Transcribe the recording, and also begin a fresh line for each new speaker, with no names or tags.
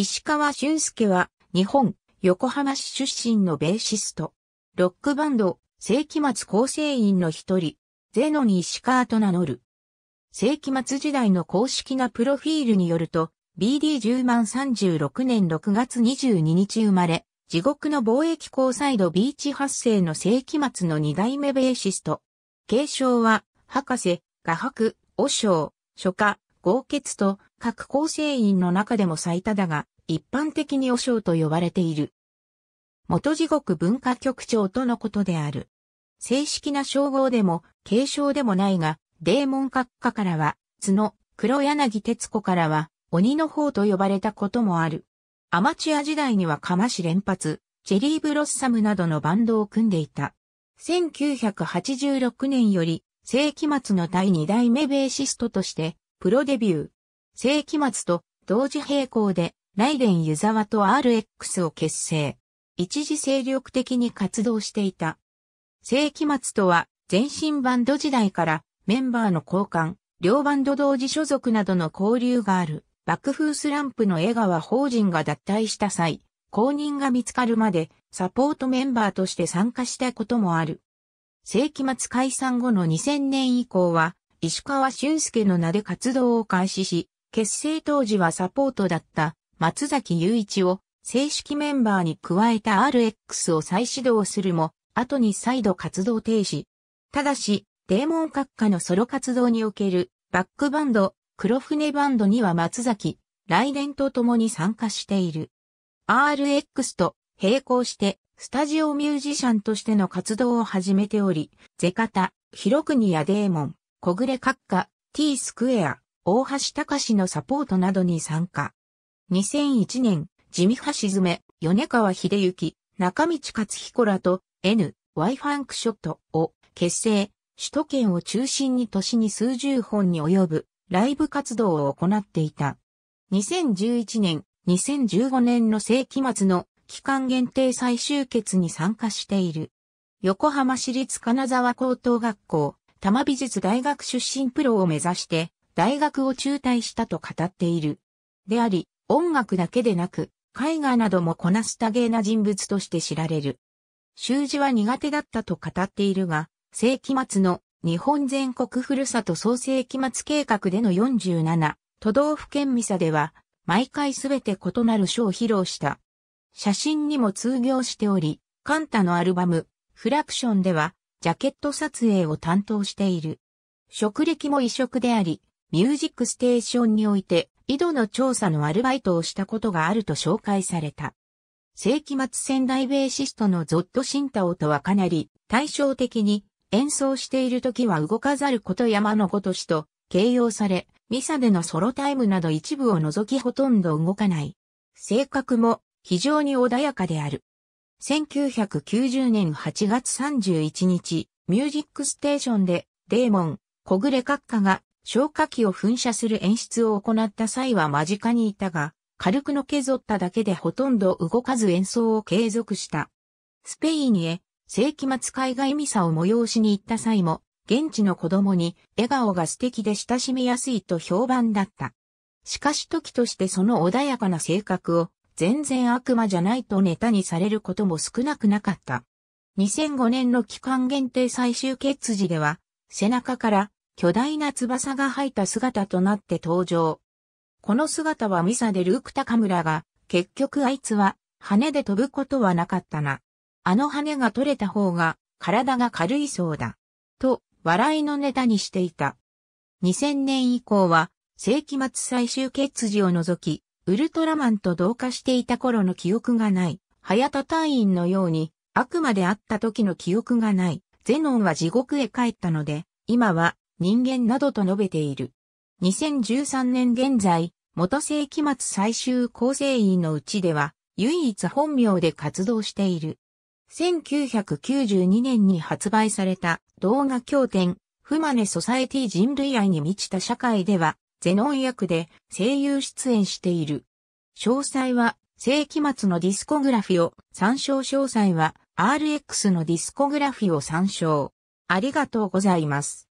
石川俊介は日本横浜市出身のベーシスト。ロックバンド世紀末構成員の一人、ゼノに石川と名乗る。世紀末時代の公式なプロフィールによると、BD10 万36年6月22日生まれ、地獄の貿易交際度ビーチ発生の世紀末の二代目ベーシスト。継承は、博士、画伯、和尚、書家、豪傑と各構成員の中でも最多だが、一般的に和尚と呼ばれている。元地獄文化局長とのことである。正式な称号でも、継承でもないが、デーモン閣下からは、角、黒柳徹子からは、鬼の方と呼ばれたこともある。アマチュア時代には釜市連発、チェリーブロッサムなどのバンドを組んでいた。1986年より、世紀末の第2代目ベーシストとして、プロデビュー。世紀末と同時並行で、ライデン・ユザワと RX を結成。一時精力的に活動していた。世紀末とは、前身バンド時代からメンバーの交換、両バンド同時所属などの交流がある、爆風スランプの江川法人が脱退した際、公認が見つかるまでサポートメンバーとして参加したこともある。世紀末解散後の2000年以降は、石川俊介の名で活動を開始し、結成当時はサポートだった松崎雄一を正式メンバーに加えた RX を再始動するも、後に再度活動停止。ただし、デーモン閣下のソロ活動におけるバックバンド、黒船バンドには松崎、来年と共に参加している。RX と並行して、スタジオミュージシャンとしての活動を始めており、ゼカタ、ヒロクニやデーモン、小暮閣下、T スクエア、大橋隆のサポートなどに参加。2001年、地味橋爪、米川秀幸、中道勝彦らと N、Y ファンクショットを結成、首都圏を中心に年に数十本に及ぶライブ活動を行っていた。2011年、2015年の世紀末の期間限定最終決に参加している。横浜市立金沢高等学校多摩美術大学出身プロを目指して、大学を中退したと語っている。であり、音楽だけでなく、絵画などもこなす多芸な人物として知られる。習字は苦手だったと語っているが、世紀末の日本全国ふるさと創世紀末計画での47都道府県ミサでは、毎回すべて異なる書を披露した。写真にも通行しており、カンタのアルバム、フラクションでは、ジャケット撮影を担当している。職歴も異色であり、ミュージックステーションにおいて、井戸の調査のアルバイトをしたことがあると紹介された。世紀末仙台ベーシストのゾット・シンタオとはかなり対照的に演奏している時は動かざること山のごとしと形容され、ミサでのソロタイムなど一部を除きほとんど動かない。性格も非常に穏やかである。1990年8月31日、ミュージックステーションで、デーモン、小暮閣下が消火器を噴射する演出を行った際は間近にいたが、軽くのけぞっただけでほとんど動かず演奏を継続した。スペインへ世紀末海外ミサを催しに行った際も、現地の子供に笑顔が素敵で親しみやすいと評判だった。しかし時としてその穏やかな性格を全然悪魔じゃないとネタにされることも少なくなかった。2005年の期間限定最終決時では、背中から巨大な翼が入った姿となって登場。この姿はミサでルーク高村が、結局あいつは羽で飛ぶことはなかったな。あの羽が取れた方が体が軽いそうだ。と、笑いのネタにしていた。2000年以降は、世紀末最終決時を除き、ウルトラマンと同化していた頃の記憶がない。早田隊員のように、悪魔であった時の記憶がない。ゼノンは地獄へ帰ったので、今は人間などと述べている。2013年現在、元世紀末最終構成員のうちでは、唯一本名で活動している。1992年に発売された動画経典、フマネソサエティ人類愛に満ちた社会では、ゼノン役で声優出演している。詳細は世紀末のディスコグラフィを参照詳細は RX のディスコグラフィを参照。ありがとうございます。